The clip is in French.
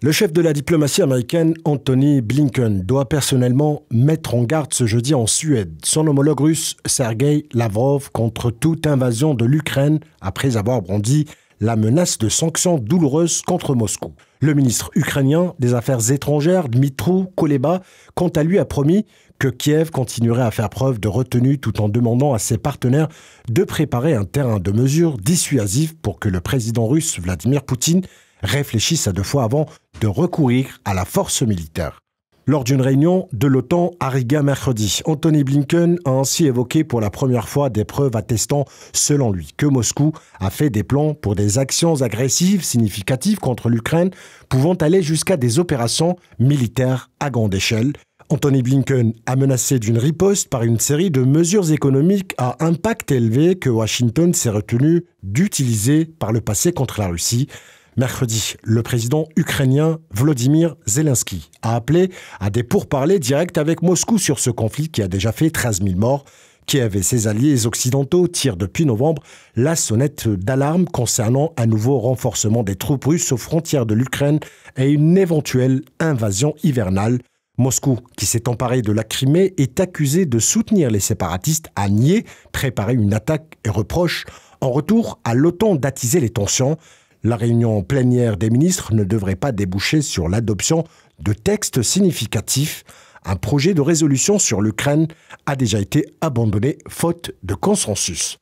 Le chef de la diplomatie américaine, Anthony Blinken, doit personnellement mettre en garde ce jeudi en Suède son homologue russe, Sergei Lavrov, contre toute invasion de l'Ukraine après avoir brandi la menace de sanctions douloureuses contre Moscou. Le ministre ukrainien des Affaires étrangères, Dmitry Koleba, quant à lui, a promis que Kiev continuerait à faire preuve de retenue tout en demandant à ses partenaires de préparer un terrain de mesures dissuasif pour que le président russe Vladimir Poutine réfléchisse à deux fois avant de recourir à la force militaire. Lors d'une réunion de l'OTAN à Riga mercredi, Anthony Blinken a ainsi évoqué pour la première fois des preuves attestant, selon lui, que Moscou a fait des plans pour des actions agressives significatives contre l'Ukraine, pouvant aller jusqu'à des opérations militaires à grande échelle. Anthony Blinken a menacé d'une riposte par une série de mesures économiques à impact élevé que Washington s'est retenu d'utiliser par le passé contre la Russie. Mercredi, le président ukrainien Vladimir Zelensky a appelé à des pourparlers directs avec Moscou sur ce conflit qui a déjà fait 13 000 morts. Kiev et ses alliés occidentaux tirent depuis novembre la sonnette d'alarme concernant un nouveau renforcement des troupes russes aux frontières de l'Ukraine et une éventuelle invasion hivernale. Moscou, qui s'est emparé de la Crimée, est accusé de soutenir les séparatistes, à nier, préparer une attaque et reproche en retour à l'OTAN d'attiser les tensions. La réunion plénière des ministres ne devrait pas déboucher sur l'adoption de textes significatifs. Un projet de résolution sur l'Ukraine a déjà été abandonné faute de consensus.